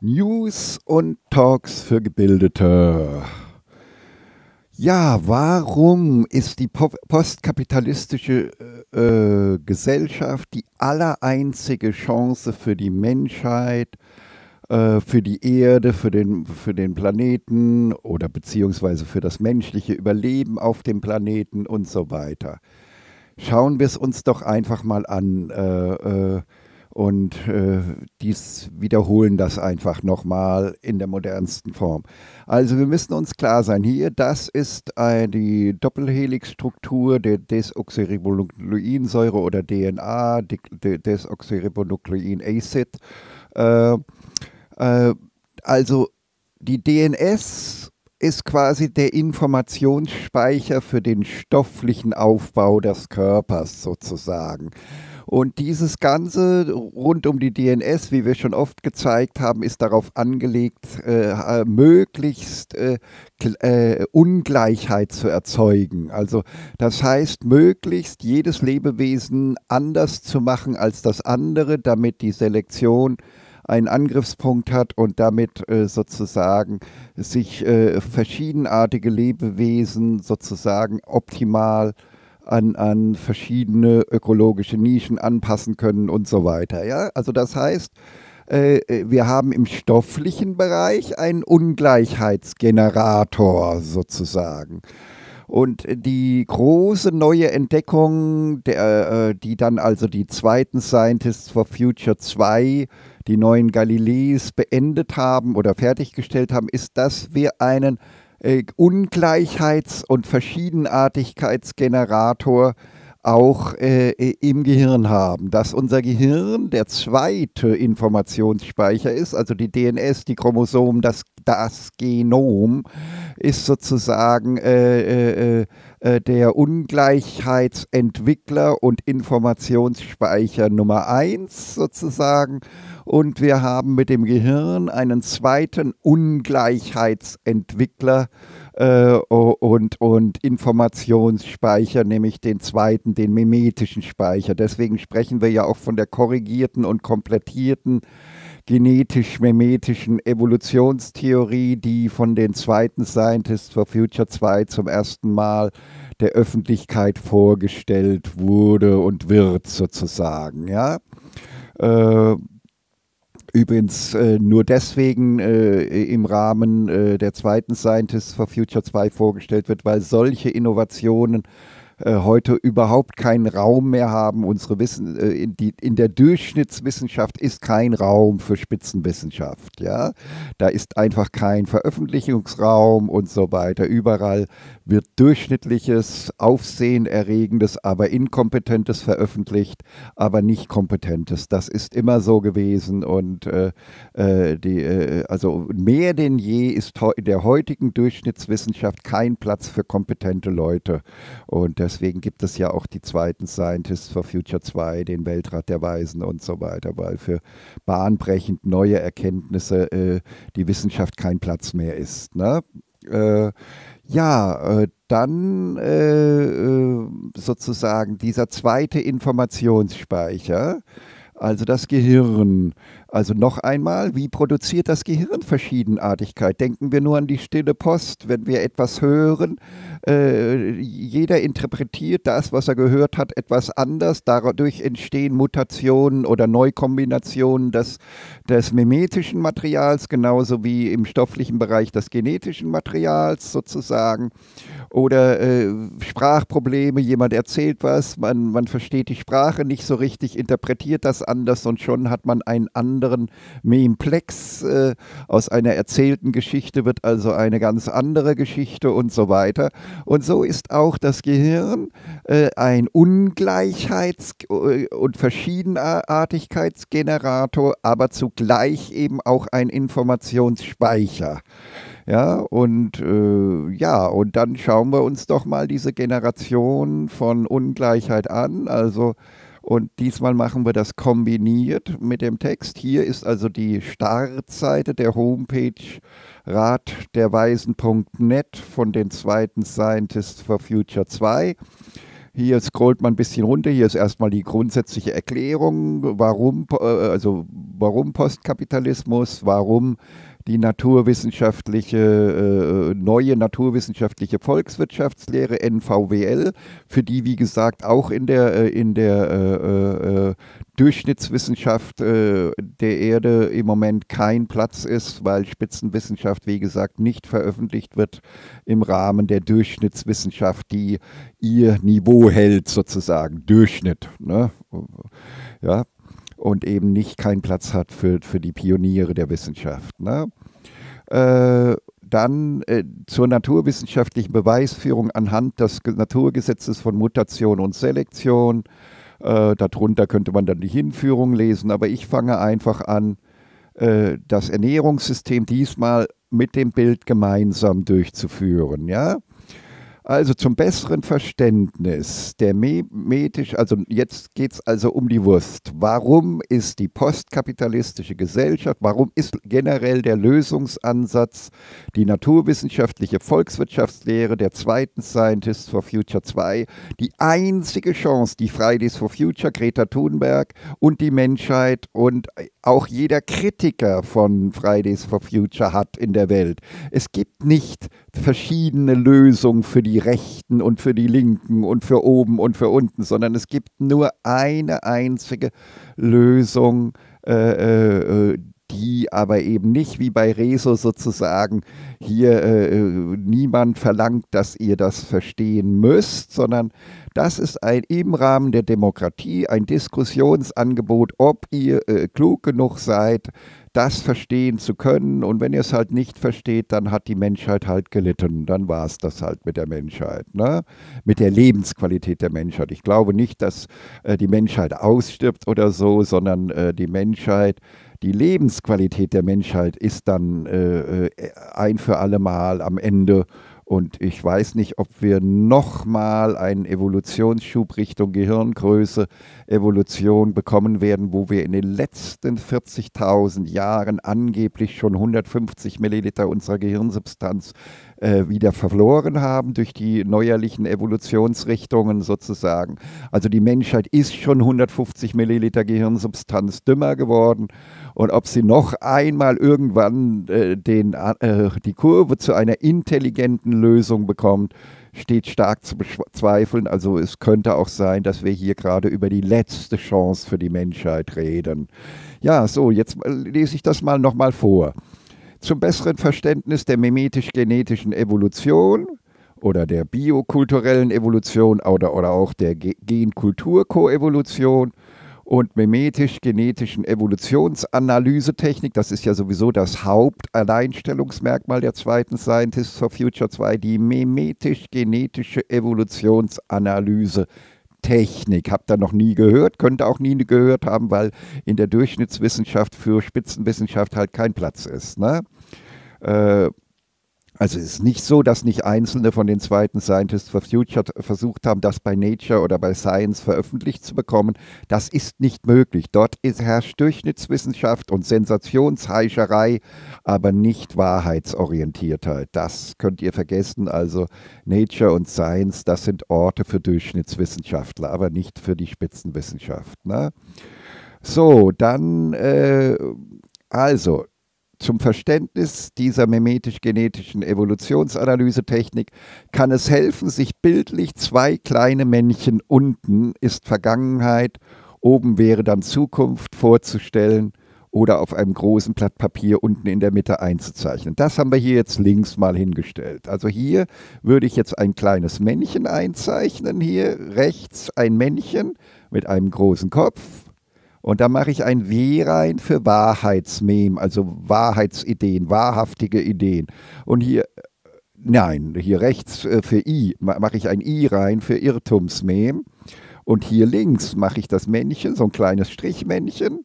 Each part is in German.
News und Talks für Gebildete. Ja, warum ist die postkapitalistische äh, äh, Gesellschaft die allereinzige Chance für die Menschheit, äh, für die Erde, für den, für den Planeten oder beziehungsweise für das menschliche Überleben auf dem Planeten und so weiter? Schauen wir es uns doch einfach mal an. Äh, äh und äh, dies wiederholen das einfach nochmal in der modernsten Form. Also wir müssen uns klar sein, hier, das ist äh, die Doppelhelixstruktur der Desoxyribonukleinsäure oder DNA, De Desoxyribonuklein-Acid. Äh, äh, also die DNS ist quasi der Informationsspeicher für den stofflichen Aufbau des Körpers sozusagen. Und dieses Ganze rund um die DNS, wie wir schon oft gezeigt haben, ist darauf angelegt, äh, äh möglichst äh, äh, Ungleichheit zu erzeugen. Also das heißt, möglichst jedes Lebewesen anders zu machen als das andere, damit die Selektion äh, einen Angriffspunkt hat und damit äh, sozusagen sich äh, verschiedenartige Lebewesen sozusagen optimal an, an verschiedene ökologische Nischen anpassen können und so weiter. Ja? Also das heißt, äh, wir haben im stofflichen Bereich einen Ungleichheitsgenerator sozusagen. Und die große neue Entdeckung, der, äh, die dann also die zweiten Scientists for Future 2 die neuen Galileis beendet haben oder fertiggestellt haben, ist, dass wir einen äh, Ungleichheits- und Verschiedenartigkeitsgenerator äh, auch äh, im Gehirn haben. Dass unser Gehirn der zweite Informationsspeicher ist, also die DNS, die Chromosomen, das, das Genom, ist sozusagen äh, äh, äh, der Ungleichheitsentwickler und Informationsspeicher Nummer eins sozusagen. Und wir haben mit dem Gehirn einen zweiten Ungleichheitsentwickler äh, und, und Informationsspeicher, nämlich den zweiten, den mimetischen Speicher. Deswegen sprechen wir ja auch von der korrigierten und komplettierten genetisch-memetischen Evolutionstheorie, die von den zweiten Scientists for Future 2 zum ersten Mal der Öffentlichkeit vorgestellt wurde und wird sozusagen, ja. Äh, Übrigens äh, nur deswegen äh, im Rahmen äh, der zweiten Scientists for Future 2 vorgestellt wird, weil solche Innovationen äh, heute überhaupt keinen Raum mehr haben. Unsere Wissen, äh, in, die, in der Durchschnittswissenschaft ist kein Raum für Spitzenwissenschaft. Ja? Da ist einfach kein Veröffentlichungsraum und so weiter. Überall wird durchschnittliches, aufsehenerregendes, aber inkompetentes veröffentlicht, aber nicht kompetentes. Das ist immer so gewesen und äh, äh die, äh, also mehr denn je ist in der heutigen Durchschnittswissenschaft kein Platz für kompetente Leute. Und deswegen gibt es ja auch die zweiten Scientists for Future 2, den Weltrat der Weisen und so weiter, weil für bahnbrechend neue Erkenntnisse äh, die Wissenschaft kein Platz mehr ist. Ne? Äh, ja, äh, dann äh, äh sozusagen dieser zweite Informationsspeicher, also das Gehirn, also noch einmal, wie produziert das Gehirn Verschiedenartigkeit? Denken wir nur an die stille Post, wenn wir etwas hören. Äh, jeder interpretiert das, was er gehört hat, etwas anders. Dadurch entstehen Mutationen oder Neukombinationen des, des mimetischen Materials, genauso wie im stofflichen Bereich des genetischen Materials sozusagen. Oder äh, Sprachprobleme, jemand erzählt was, man, man versteht die Sprache nicht so richtig, interpretiert das anders und schon hat man einen anderen anderen Memeplex, Äh, aus einer erzählten Geschichte wird also eine ganz andere Geschichte und so weiter. Und so ist auch das Gehirn äh, ein Ungleichheits- äh, und Verschiedenartigkeitsgenerator, aber zugleich eben auch ein Informationsspeicher. Ja, und äh, ja, und dann schauen wir uns doch mal diese Generation von Ungleichheit an. Also und diesmal machen wir das kombiniert mit dem Text. Hier ist also die Startseite der Homepage ratderweisen.net von den zweiten Scientists for Future 2. Hier scrollt man ein bisschen runter. Hier ist erstmal die grundsätzliche Erklärung, warum, äh, also warum Postkapitalismus, warum die naturwissenschaftliche, äh, neue naturwissenschaftliche Volkswirtschaftslehre, NVWL, für die, wie gesagt, auch in der, äh, in der äh, äh, Durchschnittswissenschaft äh, der Erde im Moment kein Platz ist, weil Spitzenwissenschaft, wie gesagt, nicht veröffentlicht wird im Rahmen der Durchschnittswissenschaft, die ihr Niveau hält, sozusagen. Durchschnitt. Ne? Ja, und eben nicht keinen Platz hat für, für die Pioniere der Wissenschaft. Ne? Äh, dann äh, zur naturwissenschaftlichen Beweisführung anhand des Naturgesetzes von Mutation und Selektion. Äh, darunter könnte man dann die Hinführung lesen, aber ich fange einfach an, äh, das Ernährungssystem diesmal mit dem Bild gemeinsam durchzuführen. Ja? Also zum besseren Verständnis der mimetisch, also jetzt geht es also um die Wurst. Warum ist die postkapitalistische Gesellschaft, warum ist generell der Lösungsansatz die naturwissenschaftliche Volkswirtschaftslehre der zweiten Scientists for Future 2 die einzige Chance, die Fridays for Future, Greta Thunberg und die Menschheit und auch jeder Kritiker von Fridays for Future hat in der Welt. Es gibt nicht verschiedene Lösungen für die Rechten und für die Linken und für oben und für unten, sondern es gibt nur eine einzige Lösung, äh, äh, äh die aber eben nicht wie bei Rezo sozusagen hier äh, äh, niemand verlangt, dass ihr das verstehen müsst, sondern das ist ein im Rahmen der Demokratie ein Diskussionsangebot, ob ihr äh, klug genug seid, das verstehen zu können. Und wenn ihr es halt nicht versteht, dann hat die Menschheit halt gelitten. Dann war es das halt mit der Menschheit, ne? mit der Lebensqualität der Menschheit. Ich glaube nicht, dass äh, die Menschheit ausstirbt oder so, sondern äh, die Menschheit die Lebensqualität der Menschheit ist dann äh, äh, ein für alle Mal am Ende. Und ich weiß nicht, ob wir nochmal einen Evolutionsschub Richtung Gehirngröße, Evolution bekommen werden, wo wir in den letzten 40.000 Jahren angeblich schon 150 Milliliter unserer Gehirnsubstanz äh, wieder verloren haben durch die neuerlichen Evolutionsrichtungen sozusagen. Also die Menschheit ist schon 150 Milliliter Gehirnsubstanz dümmer geworden und ob sie noch einmal irgendwann äh, den, äh, die Kurve zu einer intelligenten Lösung bekommt, steht stark zu bezweifeln. Also es könnte auch sein, dass wir hier gerade über die letzte Chance für die Menschheit reden. Ja, so, jetzt lese ich das mal nochmal vor zum besseren Verständnis der mimetisch-genetischen Evolution oder der biokulturellen Evolution oder, oder auch der Genkultur-Koevolution und mimetisch-genetischen Evolutionsanalysetechnik. Das ist ja sowieso das Hauptalleinstellungsmerkmal der zweiten Scientists for Future 2, die mimetisch-genetische Evolutionsanalyse Technik. Habt ihr noch nie gehört, könnte auch nie gehört haben, weil in der Durchschnittswissenschaft für Spitzenwissenschaft halt kein Platz ist. Ne? Äh, also es ist nicht so, dass nicht Einzelne von den zweiten Scientists for Future versucht haben, das bei Nature oder bei Science veröffentlicht zu bekommen. Das ist nicht möglich. Dort ist, herrscht Durchschnittswissenschaft und Sensationsheischerei, aber nicht Wahrheitsorientiertheit. Das könnt ihr vergessen. Also Nature und Science, das sind Orte für Durchschnittswissenschaftler, aber nicht für die Spitzenwissenschaft. Ne? So, dann, äh, also zum Verständnis dieser mimetisch-genetischen Evolutionsanalysetechnik kann es helfen, sich bildlich zwei kleine Männchen unten ist Vergangenheit, oben wäre dann Zukunft vorzustellen oder auf einem großen Blatt Papier unten in der Mitte einzuzeichnen. Das haben wir hier jetzt links mal hingestellt. Also hier würde ich jetzt ein kleines Männchen einzeichnen, hier rechts ein Männchen mit einem großen Kopf und da mache ich ein W rein für Wahrheitsmem, also Wahrheitsideen, wahrhaftige Ideen. Und hier, äh, nein, hier rechts äh, für I mache ich ein I rein für Irrtumsmem. Und hier links mache ich das Männchen, so ein kleines Strichmännchen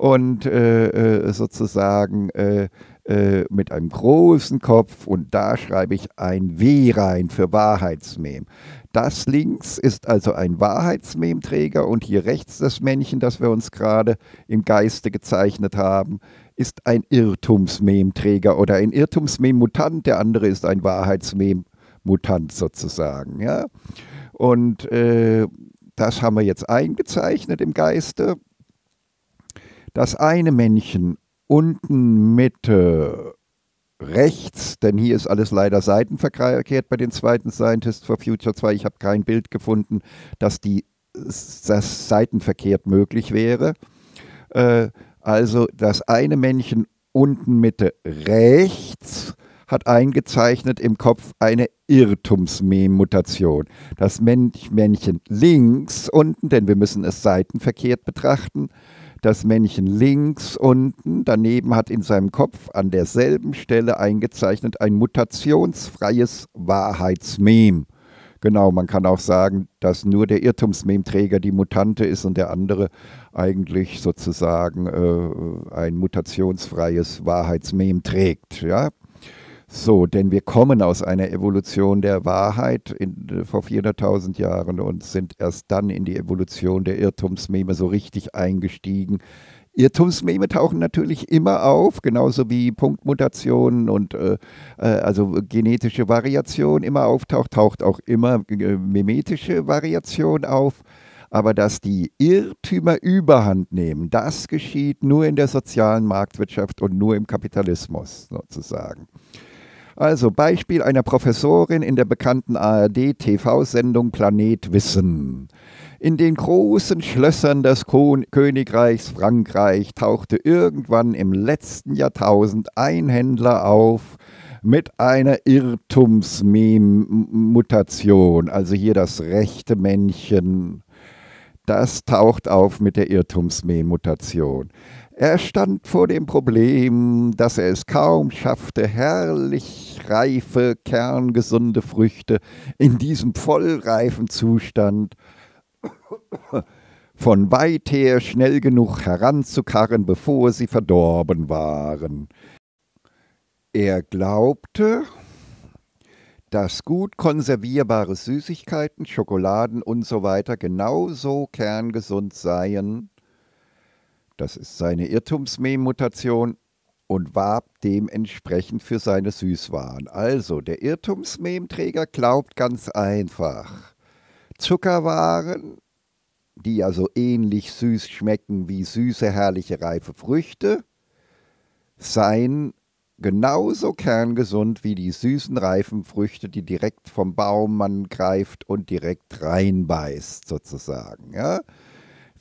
und äh, äh, sozusagen äh, äh, mit einem großen Kopf und da schreibe ich ein W rein für Wahrheitsmem. Das links ist also ein Wahrheitsmemträger und hier rechts das Männchen, das wir uns gerade im Geiste gezeichnet haben, ist ein Irrtumsmemträger oder ein Irrtumsmem-Mutant, der andere ist ein Wahrheitsmem-Mutant sozusagen. Ja? Und äh, das haben wir jetzt eingezeichnet im Geiste das eine Männchen unten Mitte rechts, denn hier ist alles leider seitenverkehrt bei den zweiten Scientists for Future 2. Ich habe kein Bild gefunden, dass die, das seitenverkehrt möglich wäre. Äh, also das eine Männchen unten Mitte rechts hat eingezeichnet im Kopf eine irrtumsmem Das Männchen links unten, denn wir müssen es seitenverkehrt betrachten, äh, das Männchen links unten daneben hat in seinem Kopf an derselben Stelle eingezeichnet ein mutationsfreies Wahrheitsmem. Genau, man kann auch sagen, dass nur der Irrtumsmemträger die Mutante ist und der andere eigentlich sozusagen äh, ein mutationsfreies Wahrheitsmem trägt. Ja? So, denn wir kommen aus einer Evolution der Wahrheit in, äh, vor 400.000 Jahren und sind erst dann in die Evolution der Irrtumsmeme so richtig eingestiegen. Irrtumsmeme tauchen natürlich immer auf, genauso wie Punktmutationen und äh, äh also genetische Variation immer auftaucht, taucht auch immer äh, memetische Variation auf. Aber dass die Irrtümer überhand nehmen, das geschieht nur in der sozialen Marktwirtschaft und nur im Kapitalismus sozusagen. Also Beispiel einer Professorin in der bekannten ARD-TV-Sendung Planet Wissen. In den großen Schlössern des Königreichs Frankreich tauchte irgendwann im letzten Jahrtausend ein Händler auf mit einer Irrtumsmutation, also hier das rechte Männchen. Das taucht auf mit der Irrtumsmutation. mutation er stand vor dem Problem, dass er es kaum schaffte, herrlich reife, kerngesunde Früchte in diesem vollreifen Zustand von weit her schnell genug heranzukarren, bevor sie verdorben waren. Er glaubte, dass gut konservierbare Süßigkeiten, Schokoladen usw. So genauso kerngesund seien das ist seine Irrtumsmehl-Mutation und warb dementsprechend für seine Süßwaren. Also, der Irrtumsmehlträger glaubt ganz einfach. Zuckerwaren, die ja so ähnlich süß schmecken wie süße, herrliche, reife Früchte, seien genauso kerngesund wie die süßen, reifen Früchte, die direkt vom Baum man greift und direkt reinbeißt, sozusagen. Ja?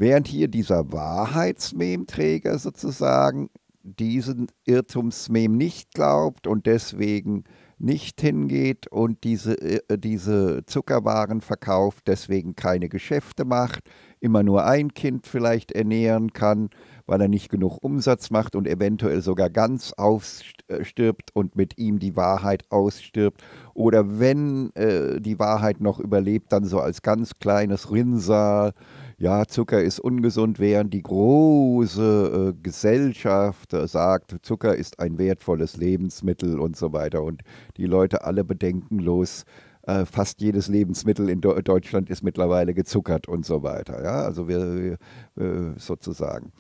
Während hier dieser Wahrheitsmemträger sozusagen diesen Irrtumsmem nicht glaubt und deswegen nicht hingeht und diese, äh, diese Zuckerwaren verkauft, deswegen keine Geschäfte macht, immer nur ein Kind vielleicht ernähren kann, weil er nicht genug Umsatz macht und eventuell sogar ganz ausstirbt und mit ihm die Wahrheit ausstirbt. Oder wenn äh, die Wahrheit noch überlebt, dann so als ganz kleines Rinnsal ja, Zucker ist ungesund, während die große äh, Gesellschaft äh, sagt, Zucker ist ein wertvolles Lebensmittel und so weiter. Und die Leute alle bedenkenlos äh, fast jedes Lebensmittel in Deutschland ist mittlerweile gezuckert und so weiter. Ja, also wir, wir äh, sozusagen.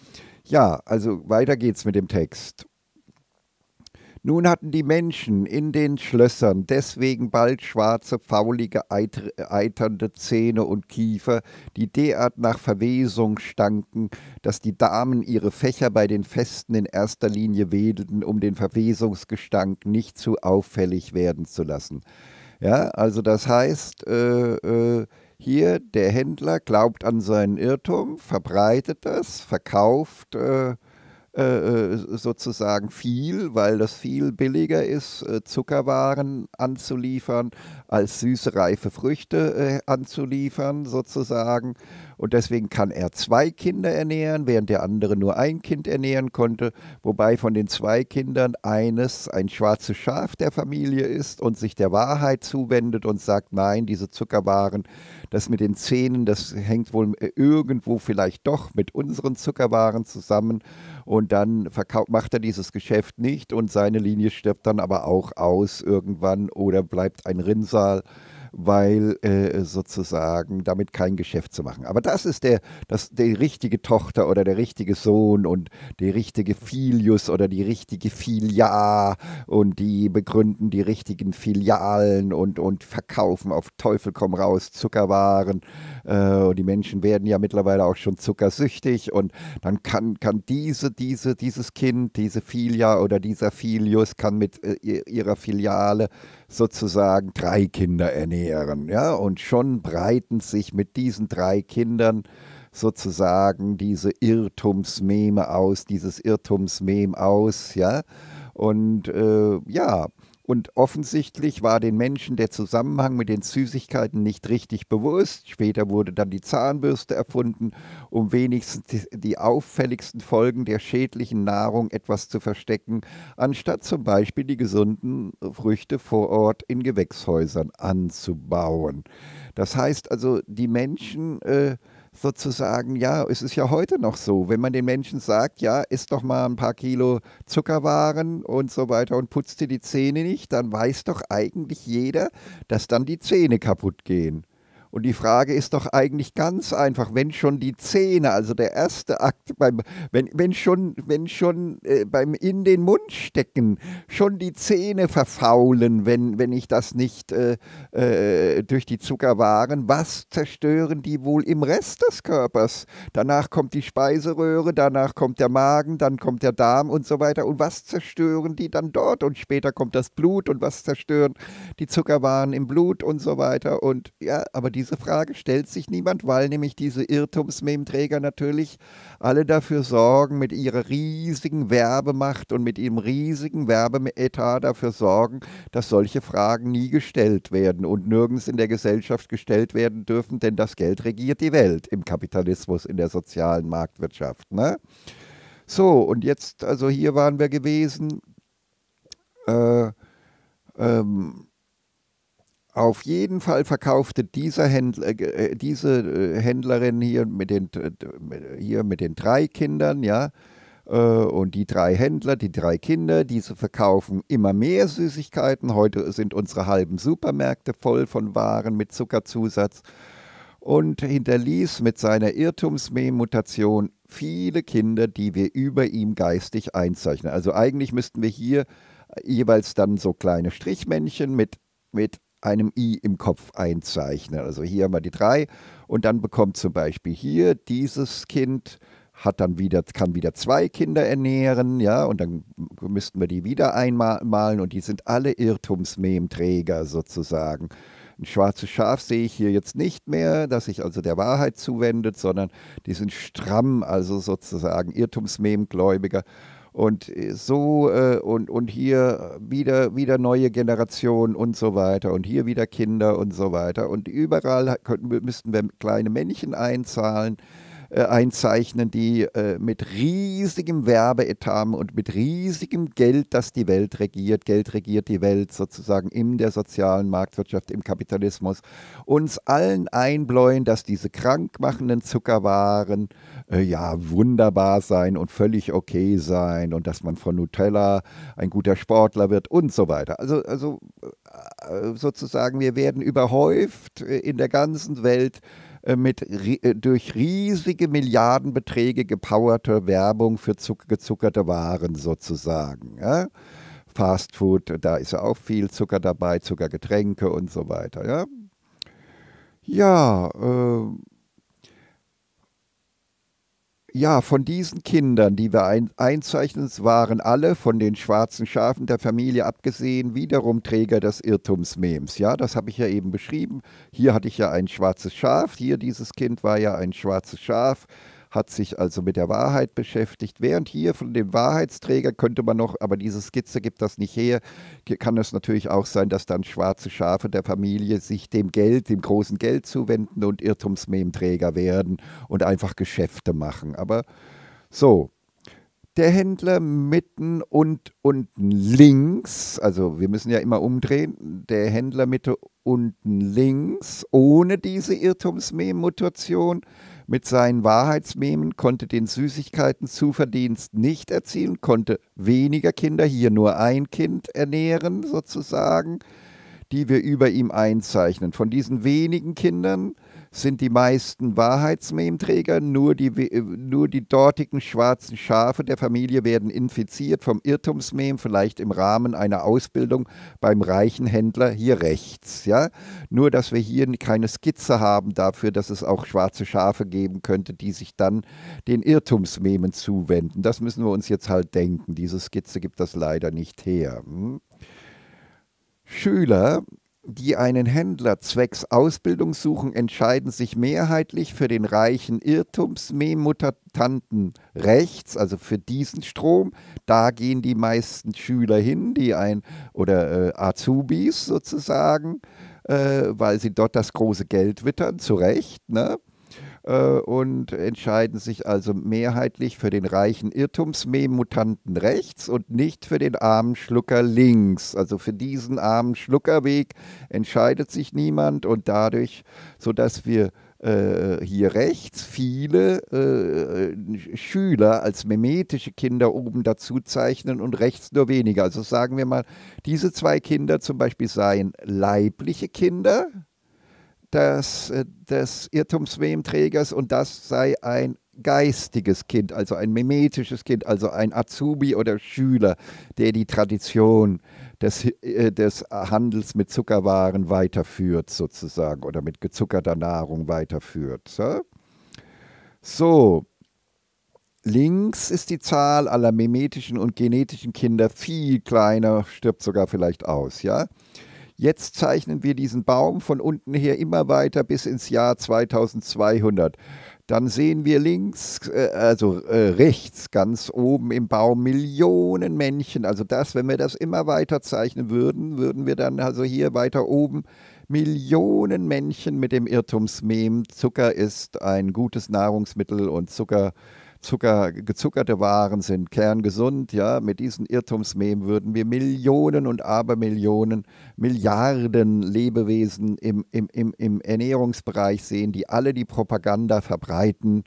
Ja, also weiter geht's mit dem Text. Nun hatten die Menschen in den Schlössern deswegen bald schwarze, faulige, eiternde Zähne und Kiefer, die derart nach Verwesung stanken, dass die Damen ihre Fächer bei den Festen in erster Linie wedelten, um den Verwesungsgestank nicht zu auffällig werden zu lassen. Ja, also das heißt, äh, äh, hier der Händler glaubt an seinen Irrtum, verbreitet das, verkauft. Äh, äh, äh, sozusagen viel, weil das viel billiger ist, äh, Zuckerwaren anzuliefern, als süße, reife Früchte anzuliefern, sozusagen. Und deswegen kann er zwei Kinder ernähren, während der andere nur ein Kind ernähren konnte, wobei von den zwei Kindern eines ein schwarzes Schaf der Familie ist und sich der Wahrheit zuwendet und sagt, nein, diese Zuckerwaren, das mit den Zähnen, das hängt wohl irgendwo vielleicht doch mit unseren Zuckerwaren zusammen und dann macht er dieses Geschäft nicht und seine Linie stirbt dann aber auch aus irgendwann oder bleibt ein Rinnsal weil äh, sozusagen damit kein Geschäft zu machen. Aber das ist der, das, die richtige Tochter oder der richtige Sohn und die richtige Filius oder die richtige Filia und die begründen die richtigen Filialen und, und verkaufen auf Teufel komm raus Zuckerwaren äh, und die Menschen werden ja mittlerweile auch schon zuckersüchtig und dann kann, kann diese, diese, dieses Kind, diese Filia oder dieser Filius kann mit äh, ihrer Filiale sozusagen drei Kinder ernähren. Ja? Und schon breiten sich mit diesen drei Kindern sozusagen diese Irrtumsmeme aus, dieses Irrtumsmeme aus, ja. Und äh, ja, und offensichtlich war den Menschen der Zusammenhang mit den Süßigkeiten nicht richtig bewusst. Später wurde dann die Zahnbürste erfunden, um wenigstens die auffälligsten Folgen der schädlichen Nahrung etwas zu verstecken, anstatt zum Beispiel die gesunden Früchte vor Ort in Gewächshäusern anzubauen. Das heißt also, die Menschen äh, sozusagen, ja, es ist ja heute noch so, wenn man den Menschen sagt, ja, isst doch mal ein paar Kilo Zuckerwaren und so weiter und putzt dir die Zähne nicht, dann weiß doch eigentlich jeder, dass dann die Zähne kaputt gehen. Und die Frage ist doch eigentlich ganz einfach, wenn schon die Zähne, also der erste Akt, beim, wenn, wenn schon, wenn schon äh, beim in den Mund stecken, schon die Zähne verfaulen, wenn, wenn ich das nicht äh, äh, durch die Zuckerwaren, was zerstören die wohl im Rest des Körpers? Danach kommt die Speiseröhre, danach kommt der Magen, dann kommt der Darm und so weiter. Und was zerstören die dann dort? Und später kommt das Blut und was zerstören die Zuckerwaren im Blut und so weiter. Und ja, aber die diese Frage stellt sich niemand, weil nämlich diese Irrtumsmemeträger natürlich alle dafür sorgen, mit ihrer riesigen Werbemacht und mit ihrem riesigen Werbeetat dafür sorgen, dass solche Fragen nie gestellt werden und nirgends in der Gesellschaft gestellt werden dürfen, denn das Geld regiert die Welt im Kapitalismus, in der sozialen Marktwirtschaft. Ne? So, und jetzt, also hier waren wir gewesen. Äh, ähm, auf jeden Fall verkaufte dieser Händler, äh, äh diese äh, Händlerin hier mit den, äh, hier mit den drei Kindern, ja, und die drei Händler, die drei Kinder, diese verkaufen immer mehr Süßigkeiten. Heute sind unsere halben Supermärkte voll von Waren mit Zuckerzusatz und hinterließ mit seiner Irrtumsmemutation viele Kinder, die wir über ihm geistig einzeichnen. Also eigentlich müssten wir hier jeweils dann so kleine Strichmännchen mit, mit einem i im Kopf einzeichnen. Also hier haben wir die drei und dann bekommt zum Beispiel hier dieses Kind hat dann wieder, kann wieder zwei Kinder ernähren, ja, und dann müssten wir die wieder einmalen und die sind alle Irrtumsmemträger sozusagen. Ein schwarzes Schaf sehe ich hier jetzt nicht mehr, das sich also der Wahrheit zuwendet, sondern die sind stramm, also sozusagen Irrtumsmemgläubiger. gläubiger und äh, so äh, und, und hier wieder, wieder neue Generationen und so weiter und hier wieder Kinder und so weiter. Und überall könnten, müssten wir kleine Männchen einzahlen äh, einzeichnen, die äh, mit riesigem Werbeetat und mit riesigem Geld, das die Welt regiert, Geld regiert die Welt sozusagen in der sozialen Marktwirtschaft, im Kapitalismus, uns allen einbläuen, dass diese krankmachenden Zuckerwaren äh, ja wunderbar sein und völlig okay sein und dass man von Nutella ein guter Sportler wird und so weiter. Also, also äh, sozusagen, wir werden überhäuft äh, in der ganzen Welt äh, mit äh, durch riesige Milliardenbeträge gepowerte Werbung für gezuckerte Waren sozusagen. Ja? Fast Food, da ist ja auch viel Zucker dabei, Zuckergetränke und so weiter. Ja, ja äh, ja, von diesen Kindern, die wir ein, einzeichnen, waren alle von den schwarzen Schafen der Familie abgesehen wiederum Träger des Irrtumsmems. Ja, das habe ich ja eben beschrieben. Hier hatte ich ja ein schwarzes Schaf, hier dieses Kind war ja ein schwarzes Schaf hat sich also mit der Wahrheit beschäftigt. Während hier von dem Wahrheitsträger könnte man noch, aber diese Skizze gibt das nicht her, kann es natürlich auch sein, dass dann schwarze Schafe der Familie sich dem Geld, dem großen Geld zuwenden und Irrtumsmemträger werden und einfach Geschäfte machen. Aber so, der Händler mitten und unten links, also wir müssen ja immer umdrehen, der Händler Mitte unten links, ohne diese Irrtumsmemutation mit seinen Wahrheitsmemen konnte den Süßigkeiten-Zuverdienst nicht erzielen, konnte weniger Kinder, hier nur ein Kind ernähren sozusagen, die wir über ihm einzeichnen. Von diesen wenigen Kindern sind die meisten Wahrheitsmemträger, nur die, äh, nur die dortigen schwarzen Schafe der Familie werden infiziert vom Irrtumsmem, vielleicht im Rahmen einer Ausbildung beim reichen Händler hier rechts. Ja? Nur, dass wir hier keine Skizze haben dafür, dass es auch schwarze Schafe geben könnte, die sich dann den Irrtumsmemen zuwenden. Das müssen wir uns jetzt halt denken. Diese Skizze gibt das leider nicht her. Hm? Schüler die einen Händler zwecks Ausbildung suchen, entscheiden sich mehrheitlich für den reichen Irrtumsmemutanten rechts, also für diesen Strom. Da gehen die meisten Schüler hin, die ein oder äh, Azubis sozusagen, äh, weil sie dort das große Geld wittern, zu Recht. Ne? Äh, und entscheiden sich also mehrheitlich für den reichen Irrtumsmee-Mutanten rechts und nicht für den armen Schlucker links. Also für diesen armen Schluckerweg entscheidet sich niemand und dadurch, sodass wir äh, hier rechts viele äh, Schüler als memetische Kinder oben dazu zeichnen und rechts nur weniger. Also sagen wir mal, diese zwei Kinder zum Beispiel seien leibliche Kinder, des, äh, des Irrtumswementrägers und das sei ein geistiges Kind, also ein mimetisches Kind, also ein Azubi oder Schüler, der die Tradition des, äh, des Handels mit Zuckerwaren weiterführt, sozusagen, oder mit gezuckerter Nahrung weiterführt. Ja? So, links ist die Zahl aller mimetischen und genetischen Kinder viel kleiner, stirbt sogar vielleicht aus, ja. Jetzt zeichnen wir diesen Baum von unten her immer weiter bis ins Jahr 2200. Dann sehen wir links, äh, also äh, rechts, ganz oben im Baum Millionen Männchen. Also das, wenn wir das immer weiter zeichnen würden, würden wir dann also hier weiter oben Millionen Männchen mit dem Irrtumsmem, Zucker ist ein gutes Nahrungsmittel und Zucker äh, Zucker, gezuckerte Waren sind kerngesund. Ja, mit diesen Irrtumsmemen würden wir Millionen und Abermillionen, Milliarden Lebewesen im, im, im, im Ernährungsbereich sehen, die alle die Propaganda verbreiten.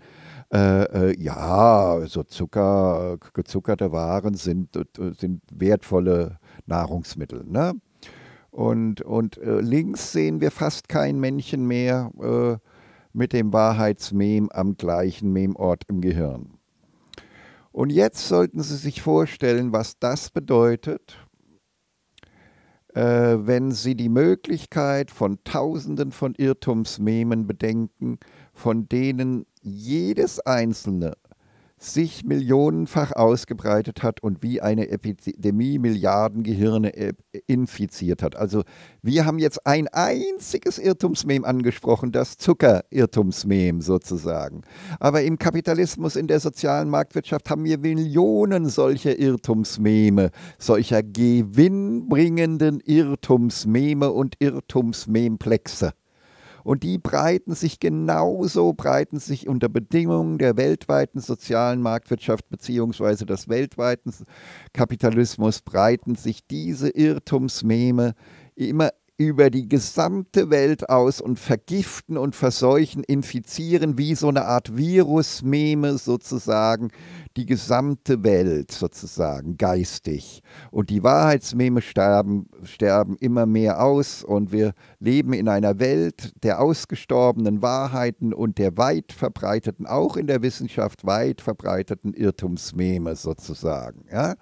Äh, äh, ja, so also Zucker, gezuckerte Waren sind, äh, sind wertvolle Nahrungsmittel. Ne? Und, und äh, links sehen wir fast kein Männchen mehr. Äh, mit dem Wahrheitsmem am gleichen Memort im Gehirn. Und jetzt sollten Sie sich vorstellen, was das bedeutet, äh, wenn Sie die Möglichkeit von Tausenden von Irrtumsmemen bedenken, von denen jedes einzelne sich millionenfach ausgebreitet hat und wie eine Epidemie Milliarden Gehirne äh, infiziert hat. Also wir haben jetzt ein einziges Irrtumsmem angesprochen, das Zuckerirrtumsmem sozusagen. Aber im Kapitalismus, in der sozialen Marktwirtschaft haben wir Millionen solcher Irrtumsmeme, solcher gewinnbringenden Irrtumsmeme und Irrtumsmemplexe. Und die breiten sich genauso, breiten sich unter Bedingungen der weltweiten sozialen Marktwirtschaft bzw. des weltweiten Kapitalismus, breiten sich diese Irrtumsmeme immer über die gesamte Welt aus und vergiften und verseuchen, infizieren wie so eine Art Virusmeme sozusagen die gesamte Welt sozusagen geistig. Und die Wahrheitsmeme sterben, sterben immer mehr aus und wir leben in einer Welt der ausgestorbenen Wahrheiten und der weit verbreiteten, auch in der Wissenschaft weit verbreiteten Irrtumsmeme sozusagen. Ja?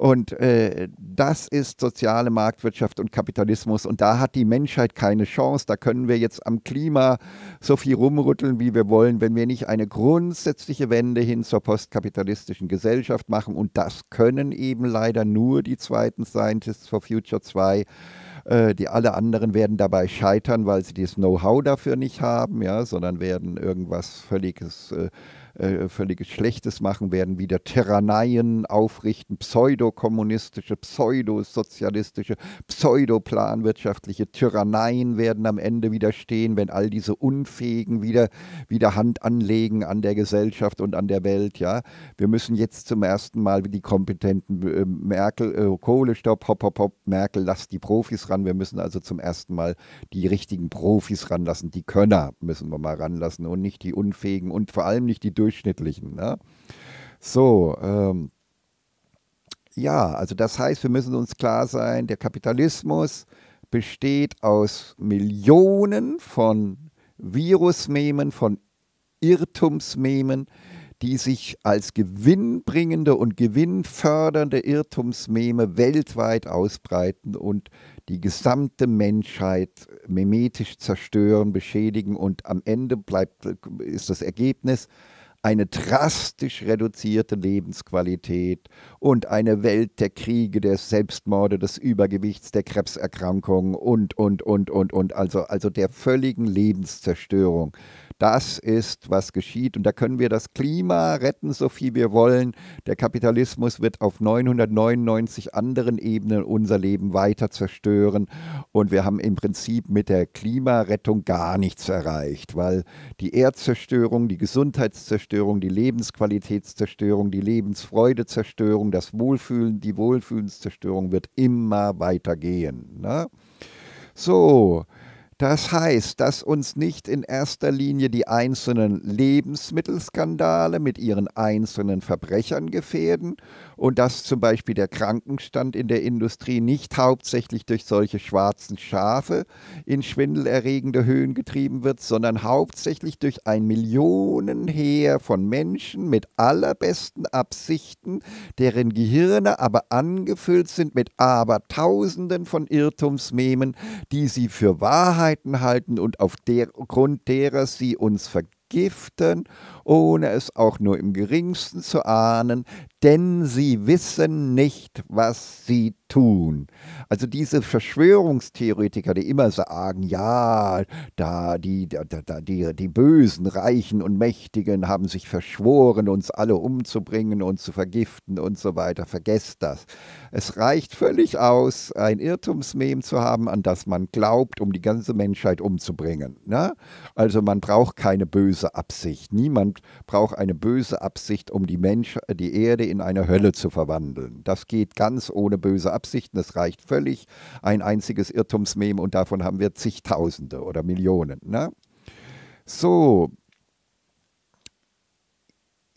Und äh, das ist soziale Marktwirtschaft und Kapitalismus. Und da hat die Menschheit keine Chance. Da können wir jetzt am Klima so viel rumrütteln, wie wir wollen, wenn wir nicht eine grundsätzliche Wende hin zur postkapitalistischen Gesellschaft machen. Und das können eben leider nur die zweiten Scientists for Future 2 äh, die alle anderen werden dabei scheitern, weil sie das Know-how dafür nicht haben, ja, sondern werden irgendwas völliges äh, äh, völliges Schlechtes machen, werden wieder Tyranneien aufrichten, pseudokommunistische, pseudosozialistische, pseudoplanwirtschaftliche Tyranneien werden am Ende wieder stehen, wenn all diese Unfähigen wieder, wieder Hand anlegen an der Gesellschaft und an der Welt. Ja? Wir müssen jetzt zum ersten Mal die kompetenten äh, Merkel, äh, Kohle, stopp, hopp, hopp, hopp, Merkel, lass die Profis ran. Wir müssen also zum ersten Mal die richtigen Profis ranlassen, die Könner müssen wir mal ranlassen und nicht die Unfähigen und vor allem nicht die durchschnittlichen. Ne? So, ähm, ja, also das heißt, wir müssen uns klar sein, der Kapitalismus besteht aus Millionen von Virusmemen, von Irrtumsmemen, die sich als gewinnbringende und gewinnfördernde Irrtumsmeme weltweit ausbreiten und die gesamte Menschheit memetisch zerstören, beschädigen und am Ende bleibt, ist das Ergebnis, eine drastisch reduzierte Lebensqualität und eine Welt der Kriege, der Selbstmorde, des Übergewichts, der Krebserkrankungen und, und, und, und, und, also, also der völligen Lebenszerstörung. Das ist, was geschieht. Und da können wir das Klima retten, so viel wir wollen. Der Kapitalismus wird auf 999 anderen Ebenen unser Leben weiter zerstören. Und wir haben im Prinzip mit der Klimarettung gar nichts erreicht, weil die Erdzerstörung, die Gesundheitszerstörung, Zerstörung, die Lebensqualitätszerstörung, die Lebensfreudezerstörung, das Wohlfühlen, die Wohlfühlenszerstörung wird immer weitergehen. Ne? So, das heißt, dass uns nicht in erster Linie die einzelnen Lebensmittelskandale mit ihren einzelnen Verbrechern gefährden und dass zum Beispiel der Krankenstand in der Industrie nicht hauptsächlich durch solche schwarzen Schafe in schwindelerregende Höhen getrieben wird, sondern hauptsächlich durch ein Millionenheer von Menschen mit allerbesten Absichten, deren Gehirne aber angefüllt sind mit Abertausenden von Irrtumsmemen, die sie für Wahrheit Wahrheiten halten und aufgrund der derer sie uns vergiften, ohne es auch nur im geringsten zu ahnen, denn sie wissen nicht, was sie tun. Also diese Verschwörungstheoretiker, die immer sagen, ja, da die, da, da, die, die bösen, reichen und mächtigen haben sich verschworen, uns alle umzubringen und zu vergiften und so weiter, vergesst das. Es reicht völlig aus, ein Irrtumsmem zu haben, an das man glaubt, um die ganze Menschheit umzubringen. Ne? Also man braucht keine böse Absicht. Niemand braucht eine böse Absicht, um die, Mensch, die Erde in eine Hölle zu verwandeln. Das geht ganz ohne böse Absichten, es reicht völlig. Ein einziges Irrtumsmem und davon haben wir zigtausende oder Millionen. Ne? So,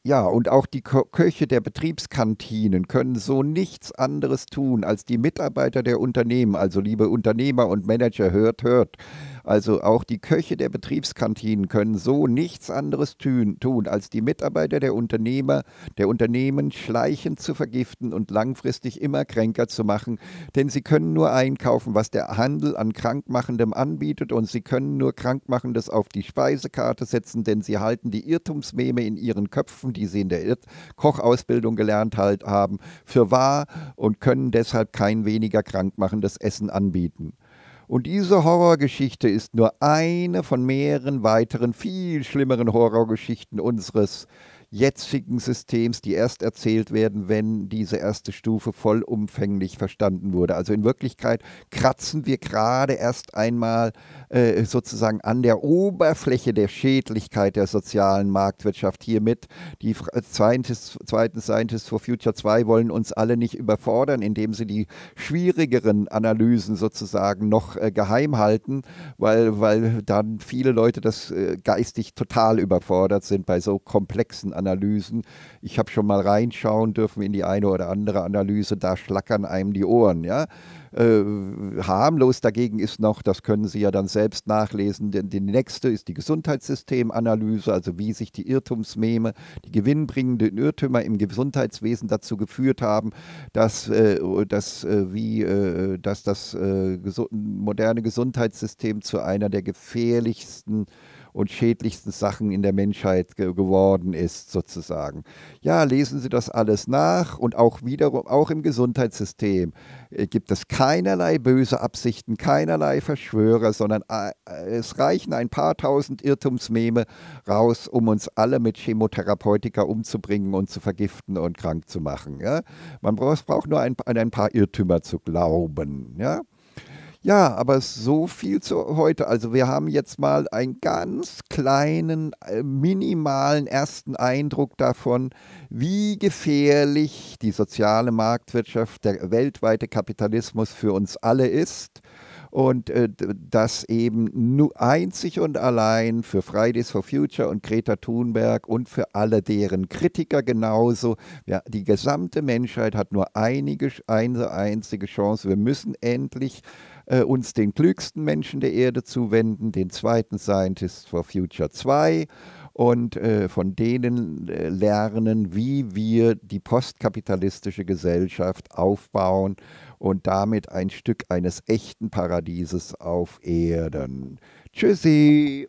ja, und auch die Köche der Betriebskantinen können so nichts anderes tun, als die Mitarbeiter der Unternehmen, also liebe Unternehmer und Manager, hört, hört, also auch die Köche der Betriebskantinen können so nichts anderes tun, tun als die Mitarbeiter der Unternehmer, der Unternehmen schleichend zu vergiften und langfristig immer kränker zu machen, denn sie können nur einkaufen, was der Handel an Krankmachendem anbietet und sie können nur Krankmachendes auf die Speisekarte setzen, denn sie halten die Irrtumsmeme in ihren Köpfen, die sie in der Kochausbildung gelernt halt haben, für wahr und können deshalb kein weniger krankmachendes Essen anbieten. Und diese Horrorgeschichte ist nur eine von mehreren weiteren, viel schlimmeren Horrorgeschichten unseres jetzigen Systems, die erst erzählt werden, wenn diese erste Stufe vollumfänglich verstanden wurde. Also in Wirklichkeit kratzen wir gerade erst einmal äh, sozusagen an der Oberfläche der Schädlichkeit der sozialen Marktwirtschaft hiermit. Die äh, Scientists, zweitens Scientists for Future 2 wollen uns alle nicht überfordern, indem sie die schwierigeren Analysen sozusagen noch äh, geheim halten, weil, weil dann viele Leute das äh, geistig total überfordert sind bei so komplexen Analysen. Analysen. Ich habe schon mal reinschauen dürfen in die eine oder andere Analyse, da schlackern einem die Ohren. Ja? Äh, harmlos dagegen ist noch, das können Sie ja dann selbst nachlesen, denn die nächste ist die Gesundheitssystemanalyse, also wie sich die Irrtumsmeme, die gewinnbringenden Irrtümer im Gesundheitswesen dazu geführt haben, dass, äh, dass, äh, wie, äh, dass das äh, ges moderne Gesundheitssystem zu einer der gefährlichsten äh, und schädlichsten Sachen in der Menschheit ge geworden ist, sozusagen. Ja, lesen Sie das alles nach und auch wiederum, auch im Gesundheitssystem äh, gibt es keinerlei böse Absichten, keinerlei Verschwörer, sondern äh, äh es reichen ein paar tausend Irrtumsmeme raus, um uns alle mit Chemotherapeutika umzubringen und zu vergiften und krank zu machen. Ja? Man braucht nur ein, an ein paar Irrtümer zu glauben. Ja? Ja, aber so viel zu heute. Also wir haben jetzt mal einen ganz kleinen, äh, minimalen ersten Eindruck davon, wie gefährlich die soziale Marktwirtschaft, der weltweite Kapitalismus für uns alle ist. Und äh, dass eben nur einzig und allein für Fridays for Future und Greta Thunberg und für alle deren Kritiker genauso, ja, die gesamte Menschheit hat nur einige, eine einzige Chance. Wir müssen endlich äh, äh, uns den klügsten Menschen der Erde zuwenden, den zweiten Scientists for Future 2 und äh, von denen äh, lernen, wie wir die postkapitalistische Gesellschaft aufbauen und damit ein Stück eines echten Paradieses auf Erden. Tschüssi!